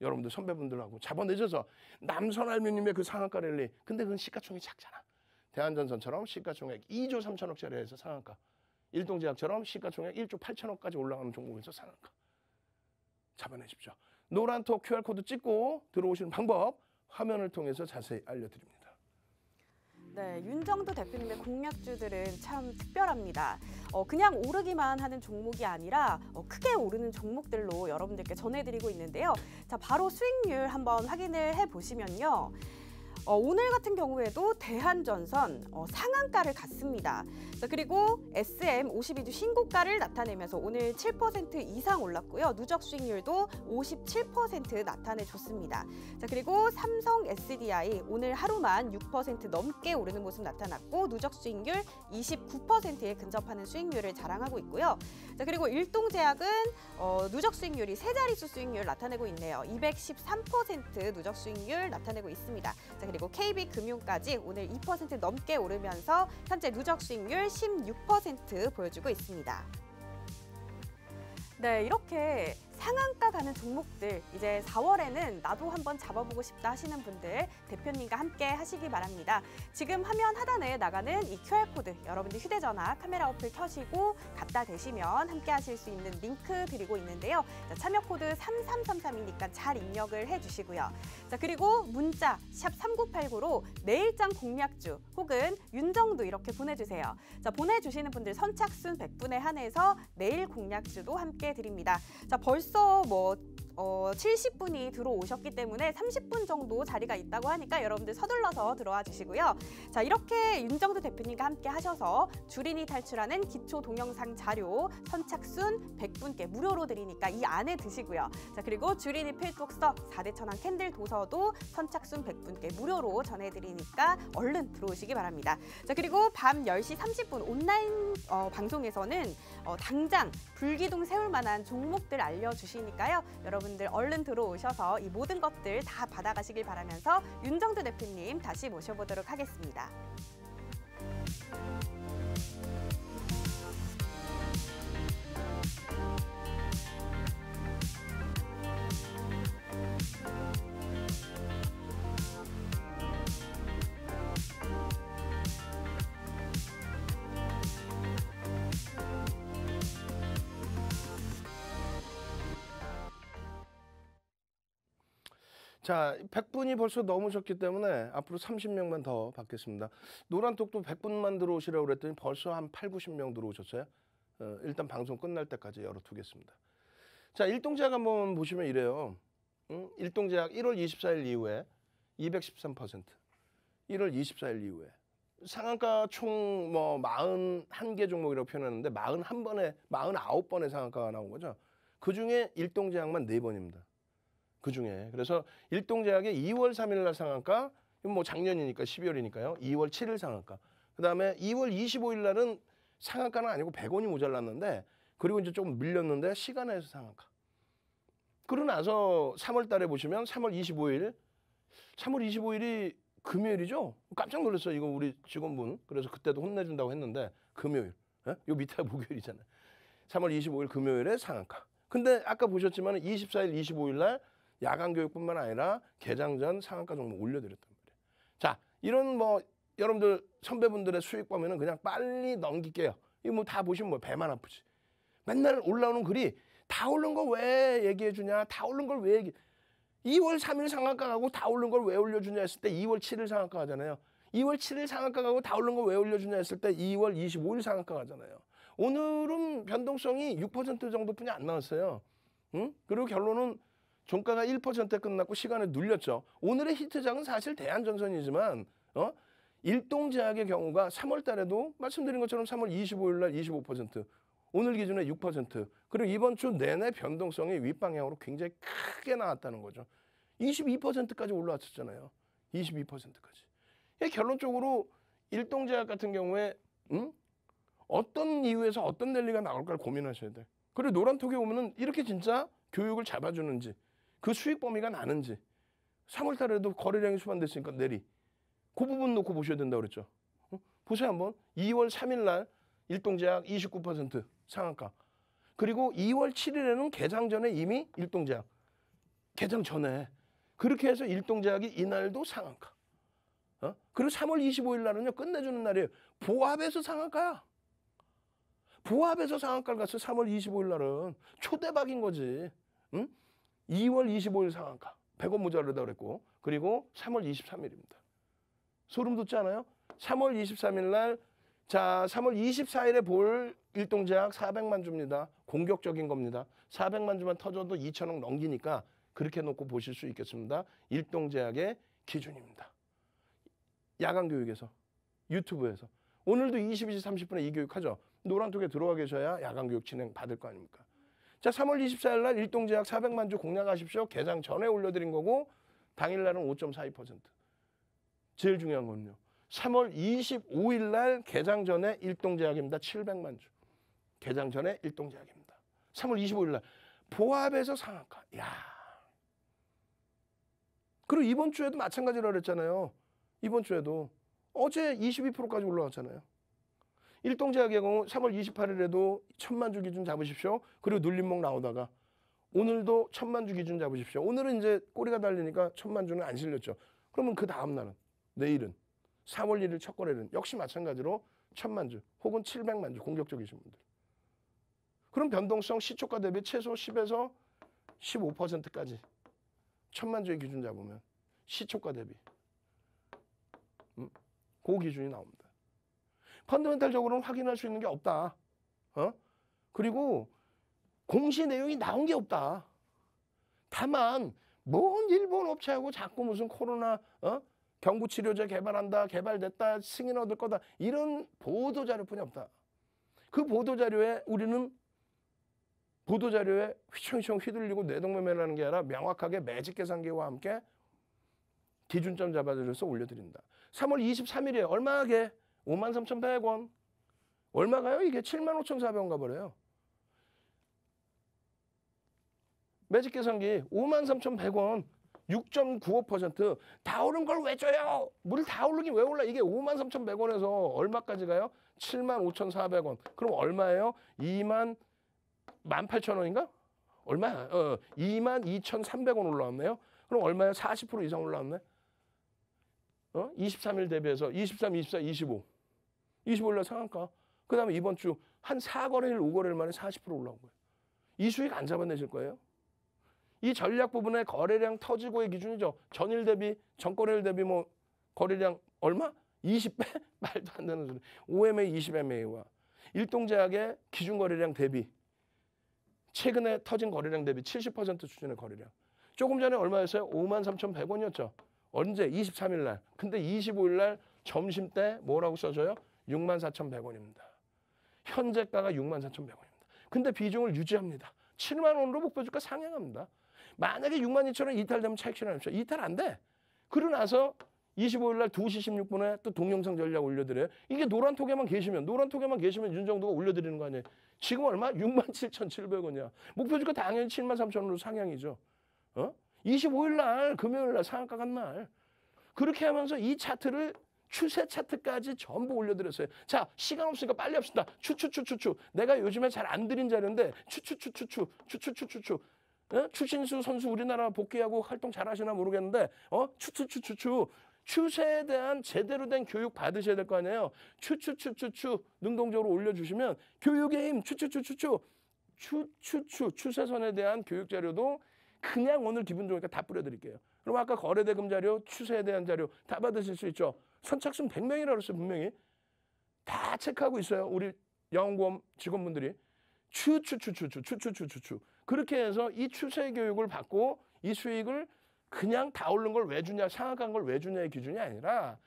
여러분들 선배분들하고 잡아내셔서 남선알미님의 그 상한가 랠리 근데 그건 시가총액이 작잖아. 대한전선처럼 시가총액 2조 3천억짜리 에서 상한가 일동제약처럼 시가총액 1조 8천억까지 올라가는 종목에서 상한가 잡아내십시오. 노란톡 QR코드 찍고 들어오시는 방법 화면을 통해서 자세히 알려드립니다. 네, 윤정도 대표님의 공략주들은 참 특별합니다. 어, 그냥 오르기만 하는 종목이 아니라 어, 크게 오르는 종목들로 여러분들께 전해드리고 있는데요. 자, 바로 수익률 한번 확인을 해보시면요. 어, 오늘 같은 경우에도 대한전선 어, 상한가를 갔습니다. 자, 그리고 SM 52주 신고가를 나타내면서 오늘 7% 이상 올랐고요. 누적 수익률도 57% 나타내줬습니다. 자, 그리고 삼성 SDI 오늘 하루만 6% 넘게 오르는 모습 나타났고 누적 수익률 29%에 근접하는 수익률을 자랑하고 있고요. 자, 그리고 일동제약은 어, 누적 수익률이 세 자릿수 수익률 나타내고 있네요. 213% 누적 수익률 나타내고 있습니다. 자, 그리고 KB금융까지 오늘 2% 넘게 오르면서 현재 누적 수익률 16% 보여주고 있습니다. 네, 이렇게 상한가 가는 종목들 이제 4월에는 나도 한번 잡아보고 싶다 하시는 분들 대표님과 함께 하시기 바랍니다. 지금 화면 하단에 나가는 이 QR코드 여러분들 휴대전화 카메라 어플 켜시고 갖다 대시면 함께 하실 수 있는 링크 드리고 있는데요. 자, 참여 코드 3333이니까 잘 입력을 해주시고요. 자 그리고 문자 샵 3989로 내일장 공략주 혹은 윤정도 이렇게 보내주세요. 자 보내주시는 분들 선착순 100분에 한해서 내일 공략주도 함께 드립니다. 자 벌써 써뭐 어, 70분이 들어오셨기 때문에 30분 정도 자리가 있다고 하니까 여러분들 서둘러서 들어와 주시고요. 자 이렇게 윤정수 대표님과 함께 하셔서 주린이 탈출하는 기초 동영상 자료 선착순 100분께 무료로 드리니까 이 안에 드시고요. 자 그리고 주린이 필독서 4대 천왕 캔들 도서도 선착순 100분께 무료로 전해드리니까 얼른 들어오시기 바랍니다. 자 그리고 밤 10시 30분 온라인 어, 방송에서는 어, 당장 불기둥 세울 만한 종목들 알려주시니까요. 여러분 여러분들 얼른 들어오셔서 이 모든 것들 다 받아가시길 바라면서 윤정주 대표님 다시 모셔보도록 하겠습니다. 자, 100분이 벌써 넘으셨기 때문에 앞으로 30명만 더 받겠습니다. 노란톡도 100분만 들어오시라고 그랬더니 벌써 한 8, 90명 들어오셨어요. 어, 일단 방송 끝날 때까지 열어두겠습니다. 자, 일동제약 한번 보시면 이래요. 응? 일동제약 1월 24일 이후에 213%. 1월 24일 이후에. 상한가 총뭐 41개 종목이라고 표현하는데 41번에 49번의 상한가가 나온 거죠. 그중에 일동제약만 4번입니다. 그 중에. 그래서 일동제약의 2월 3일 날 상한가, 뭐 작년이니까 12월이니까요. 2월 7일 상한가. 그다음에 2월 25일 날은 상한가는 아니고 100원이 모자랐는데 그리고 이제 조금 밀렸는데 시간에서 상한가. 그러고 나서 3월 달에 보시면 3월 25일 3월 25일이 금요일이죠? 깜짝 놀랐어요. 이거 우리 직원분. 그래서 그때도 혼내준다고 했는데 금요일. 예? 요 밑에 목요일이잖아요. 3월 25일 금요일에 상한가. 근데 아까 보셨지만 24일, 25일 날 야간 교육뿐만 아니라 개장 전 상한가 종목 올려드렸단 말이에요. 자, 이런 뭐 여러분들 선배분들의 수익 보면은 그냥 빨리 넘길게요. 이거 뭐 다 보시면 뭐 배만 아프지. 맨날 올라오는 글이 다 오른 거 왜 얘기해 주냐? 다 오른 걸 왜 얘기 2월 3일 상한가 가고 다 오른 걸 왜 올려 주냐 했을 때 2월 7일 상한가 가잖아요. 2월 7일 상한가 가고 다 오른 걸 왜 올려 주냐 했을 때 2월 25일 상한가 가잖아요. 오늘은 변동성이 6% 정도뿐이 안 나왔어요. 응? 그리고 결론은 종가가 1%대 끝났고 시간을 눌렸죠. 오늘의 히트장은 사실 대한전선이지만 어? 일동제약의 경우가 3월 달에도 말씀드린 것처럼 3월 25일 날 25%, 오늘 기준에 6%, 그리고 이번 주 내내 변동성이 윗방향으로 굉장히 크게 나왔다는 거죠. 22%까지 올라왔었잖아요. 22%까지. 결론적으로 일동제약 같은 경우에 음? 어떤 이유에서 어떤 랠리가 나올까를 고민하셔야 돼. 그리고 노란톡에 오면은 이렇게 진짜 교육을 잡아주는지 그 수익 범위가 나는지 3월 달에도 거래량이 수반됐으니까 내리. 그 부분 놓고 보셔야 된다고 그랬죠. 어? 보세요 한번. 2월 3일 날 일동제약 29% 상한가. 그리고 2월 7일에는 개장 전에 이미 일동제약. 개장 전에. 그렇게 해서 일동제약이 이날도 상한가. 어? 그리고 3월 25일 날은요. 끝내주는 날이에요. 보합에서 상한가야. 보합에서 상한가를 갔어 3월 25일 날은. 초대박인 거지. 응? 2월 25일 상한가 100원 모자르다 그랬고 그리고 3월 23일입니다. 소름 돋지 않아요? 3월 23일 날 자, 3월 24일에 볼 일동제약 400만 주입니다. 공격적인 겁니다. 400만 주만 터져도 2천억 넘기니까 그렇게 놓고 보실 수 있겠습니다. 일동제약의 기준입니다. 야간 교육에서 유튜브에서 오늘도 22시 30분에 이 교육하죠. 노란톡에 들어와 계셔야 야간 교육 진행 받을 거 아닙니까? 자, 3월 24일 날 일동제약 400만 주 공략하십시오. 개장 전에 올려드린 거고 당일 날은 5.42%. 제일 중요한 건요. 3월 25일 날 개장 전에 일동제약입니다. 700만 주. 개장 전에 일동제약입니다. 3월 25일 날 보합에서 상한가. 야. 그리고 이번 주에도 마찬가지로 그랬잖아요. 이번 주에도 어제 22%까지 올라왔잖아요. 일동제약의 경우 3월 28일에도 천만 주 기준 잡으십시오. 그리고 눌림목 나오다가 오늘도 천만 주 기준 잡으십시오. 오늘은 이제 꼬리가 달리니까 천만 주는 안 실렸죠. 그러면 그 다음 날은 내일은 3월 1일 첫 거래는 역시 마찬가지로 천만 주 혹은 700만 주 공격적이신 분들. 그럼 변동성 시초가 대비 최소 10에서 15%까지 천만 주의 기준 잡으면 시초가 대비 음, 그 기준이 나옵니다. 펀드멘탈적으로는 확인할 수 있는 게 없다. 어? 그리고 공시 내용이 나온 게 없다. 다만 뭔 일본 업체하고 자꾸 무슨 코로나 어? 경구 치료제 개발한다, 개발됐다, 승인 얻을 거다 이런 보도 자료뿐이 없다. 그 보도 자료에 우리는 보도 자료에 휘청휘청 휘둘리고 뇌동매매라는 게 아니라 명확하게 매직 계산기와 함께 기준점 잡아들여서 올려드린다. 3월 23일에 얼마하게 53,100원. 얼마 가요? 이게 75,400원 가버려요. 매직 계산기 53,100원 6.95%다 오른 걸 왜 줘요? 물다 오르긴 왜 올라? 이게 53,100원에서 얼마까지 가요? 75,400원. 그럼 얼마예요? 2만 18,000원인가? 얼마야? 어, 22,300원 올라왔네요. 그럼 얼마예40% 이상 올라왔네. 어? 23일 대비해서 23, 24, 25. 25일 날 상한가. 그 다음에 이번 주 한 4거래일, 5거래일 만에 40% 올라온 거예요. 이 수익 안 잡아내실 거예요. 이 전략 부분의 거래량 터지고의 기준이죠. 전일 대비, 전거래일 대비 뭐 거래량 얼마? 20배? 말도 안 되는 소리. OMA 20MA와 일동제약의 기준 거래량 대비 최근에 터진 거래량 대비 70% 수준의 거래량. 조금 전에 얼마였어요? 53,100원이었죠. 언제? 23일 날. 근데 25일 날 점심 때 뭐라고 써줘요? 64,100원입니다. 현재가가 64,100원입니다. 근데 비중을 유지합니다. 7만 원으로 목표주가 상향합니다. 만약에 6 2 0 0 0원 이탈되면 차익 실현합시다. 이탈 안 돼. 그러고 나서 25일 날 2시 16분에 또 동영상 전략 올려드려요. 이게 노란 토개만 계시면 노란 토개만 계시면 윤정도가 올려드리는 거 아니에요. 지금 얼마? 6 7,700원이야. 목표주가 당연히 7 3 0 0 0 원으로 상향이죠. 어? 25일 날 금요일 날 상한가 간 날. 그렇게 하면서 이 차트를 추세 차트까지 전부 올려드렸어요. 자, 시간 없으니까 빨리 합시다. 추추추추추. 내가 요즘에 잘 안 드린 자료인데 추추추추추. 추추추추추. 어? 추신수 선수 우리나라 복귀하고 활동 잘하시나 모르겠는데 어 추추추추추 추세에 대한 제대로 된 교육 받으셔야 될 거 아니에요. 추추추추추 능동적으로 올려주시면 교육의 힘 추추추추추 추추추 추세선에 대한 교육 자료도 그냥 오늘 기분 좋으니까 다 뿌려드릴게요. 그럼 아까 거래대금 자료 추세에 대한 자료 다 받으실 수 있죠. 선착순 100명이라 그랬어요, 분명히. 다 체크하고 있어요. 우리 영원보험 직원분들이. 추추추추추추추추추추 그렇게 해서 이 추세 교육을 받고 이 수익을 그냥 다 오른 걸 왜 주냐 상악한 걸 왜 주냐의 기준이 아니라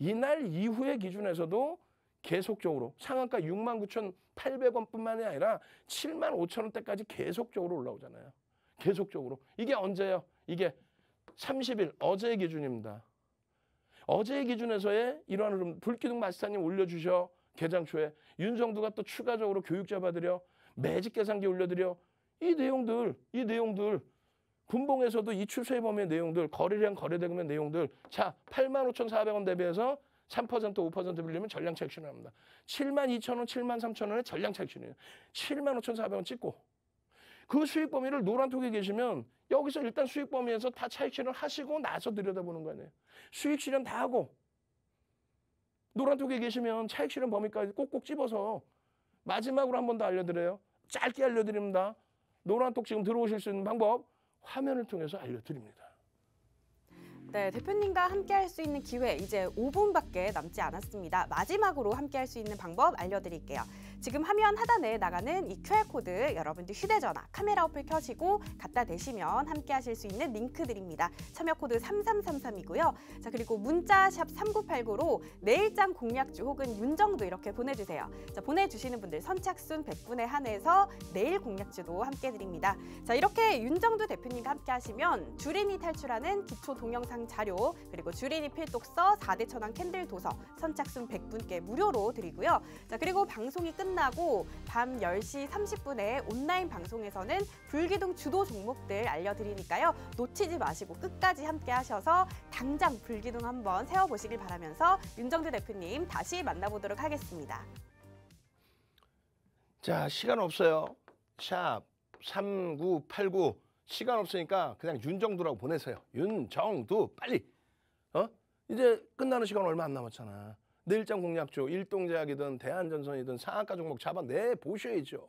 이날 이후의 기준에서도 계속적으로 상한가 69,800원뿐만이 아니라 7 5 0 0원대까지 계속적으로 올라오잖아요. 계속적으로. 이게 언제요? 이게 30일 어제 기준입니다. 어제의 기준에서의 이러한 흐름 불기둥 마스터님 올려주셔 개장초에 윤정두가 또 추가적으로 교육 잡아들여 매직 계산기 올려드려 이 내용들 이 내용들 분봉에서도 이 출세 범위의 내용들 거래량 거래대금의 내용들 자 85,400원 대비해서 3% 5% 빌리면 전량 착신을 합니다. 7 2 0 0원7 3 0 0원에 전량 착신이에요 75,400원 찍고 그 수익 범위를 노란 톡에 계시면 여기서 일단 수익 범위에서 다 차익 실현 하시고 나서 들여다보는 거 아니에요. 수익 실현 다 하고 노란 톡에 계시면 차익 실현 범위까지 꼭꼭 찝어서 마지막으로 한 번 더 알려드려요. 짧게 알려드립니다. 노란 톡 지금 들어오실 수 있는 방법 화면을 통해서 알려드립니다. 네, 대표님과 함께 할수 있는 기회 이제 5분밖에 남지 않았습니다. 마지막으로 함께 할수 있는 방법 알려드릴게요. 지금 화면 하단에 나가는 이 QR코드 여러분들 휴대전화 카메라 어플 켜시고 갖다 대시면 함께 하실 수 있는 링크들입니다. 참여 코드 3333이고요. 자 그리고 문자 샵 3989로 내일장 공략주 혹은 윤정도 이렇게 보내주세요. 자 보내주시는 분들 선착순 100분에 한해서 내일 공략주도 함께 드립니다. 자 이렇게 윤정도 대표님과 함께 하시면 주린이 탈출하는 기초 동영상 자료 그리고 주린이 필독서 4대 천왕 캔들 도서 선착순 100분께 무료로 드리고요. 자 그리고 방송이 끝 끝나고 밤 10시 30분에 온라인 방송에서는 불기둥 주도 종목들 알려드리니까요. 놓치지 마시고 끝까지 함께 하셔서 당장 불기둥 한번 세워보시길 바라면서 윤정대 대표님 다시 만나보도록 하겠습니다. 자, 시간 없어요. 샵 3989. 시간 없으니까 그냥 윤정두라고 보내세요. 윤정두 빨리. 어? 이제 끝나는 시간 얼마 안 남았잖아. 내 일장 공략조, 일동제약이든 대한전선이든 상한가 종목 잡아내 보셔야죠.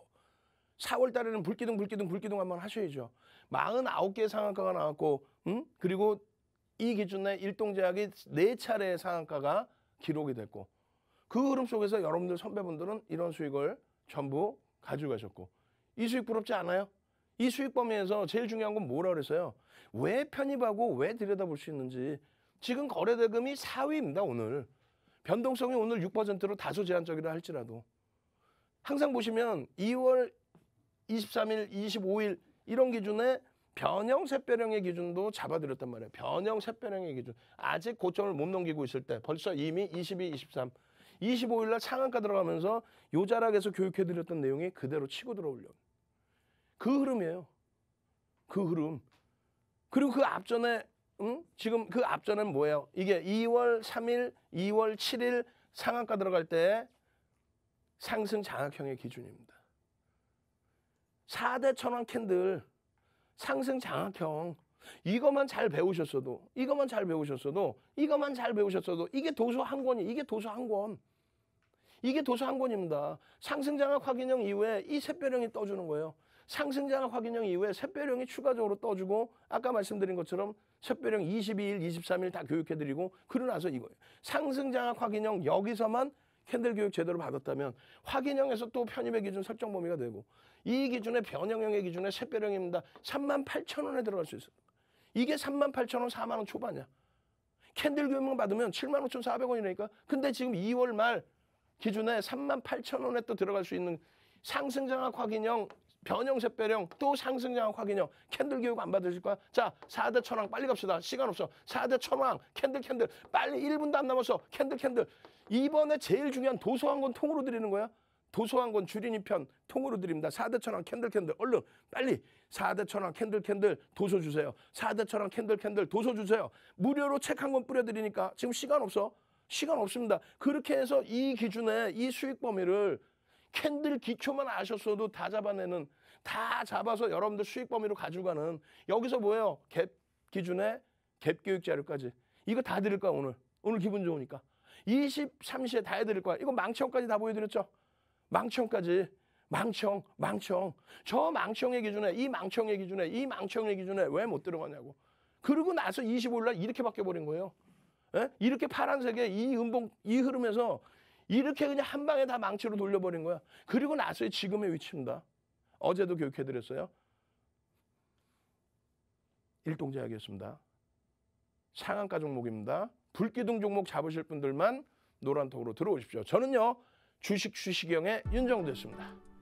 4월 달에는 불기둥 불기둥 불기둥 한 번 하셔야죠. 49개 상한가가 나왔고 음? 그리고 이 기준에 일동제약이 4차례의 상한가가 기록이 됐고 그 흐름 속에서 여러분들 선배분들은 이런 수익을 전부 가져가셨고 이 수익 부럽지 않아요? 이 수익 범위에서 제일 중요한 건 뭐라 그랬어요? 왜 편입하고 왜 들여다볼 수 있는지 지금 거래대금이 4위입니다 오늘 변동성이 오늘 6%로 다소 제한적이라 할지라도 항상 보시면 2월 23일, 25일 이런 기준에 변형 샛별형의 기준도 잡아들였단 말이에요. 변형 샛별형의 기준. 아직 고점을 못 넘기고 있을 때 벌써 이미 22, 23, 25일 날 상한가 들어가면서 요자락에서 교육해드렸던 내용이 그대로 치고 들어올려그 흐름이에요. 그 흐름. 그리고 그 앞전에 음? 지금 그 앞전은 뭐예요? 이게 2월 3일, 2월 7일 상한가 들어갈 때 상승 장악형의 기준입니다. 4대 천왕 캔들 상승 장악형 이것만 잘 배우셨어도 이것만 잘 배우셨어도 이것만 잘 배우셨어도 이게 도서 한 권이 이게 도서 한 권. 이게 도서 한 권입니다. 상승장악 확인형 이후에 이 샛별형이 떠주는 거예요. 상승장악 확인형 이후에 샛별형이 추가적으로 떠주고 아까 말씀드린 것처럼 첩별형 22일, 23일 다 교육해드리고 그러고 나서 이거예요. 상승장학 확인형 여기서만 캔들 교육 제대로 받았다면 확인형에서 또 편입의 기준 설정 범위가 되고 이 기준에 변형형의 기준에 샛별형입니다. 3만 8천 원에 들어갈 수 있어요. 이게 3만 8천 원, 4만 원 초반이야. 캔들 교육만 받으면 7만 5천 4백 원이니까 근데 지금 2월 말 기준에 3만 8천 원에 또 들어갈 수 있는 상승장학 확인형 변형세 빼령 또상승장 확인형 캔들 교육 안 받으실 거야 자 4대 천왕 빨리 갑시다 시간 없어 4대 천왕 캔들 캔들 빨리 1분도 안 남았어 캔들 캔들 이번에 제일 중요한 도서 관건 통으로 드리는 거야 도서 관건 줄인 2편 통으로 드립니다 4대 천왕 캔들 캔들 얼른 빨리 4대 천왕 캔들 캔들 도서 주세요 4대 천왕 캔들 캔들 도서 주세요 무료로 책 한 권 뿌려드리니까 지금 시간 없어 시간 없습니다 그렇게 해서 이 기준에 이 수익 범위를 캔들 기초만 아셨어도 다 잡아내는 다 잡아서 여러분들 수익 범위로 가져가는 여기서 뭐예요? 갭 기준에 갭 교육 자료까지 이거 다 드릴 거야 오늘 오늘 기분 좋으니까 23시에 다 해드릴 거야 이거 망청까지 다 보여드렸죠? 망청까지 망청 망청 저 망청의 기준에 이 망청의 기준에 이 망청의 기준에 왜 못 들어가냐고 그러고 나서 25일 날 예? 이렇게 바뀌어버린 거예요 에? 이렇게 파란색에이 음봉 이 흐름에서 이렇게 그냥 한 방에 다 망치로 돌려버린 거야. 그리고 나서의 지금의 위치입니다. 어제도 교육해드렸어요. 일동제약이었습니다. 상한가 종목입니다. 불기둥 종목 잡으실 분들만 노란톡으로 들어오십시오. 저는요. 주식 주식형의 윤정도였습니다.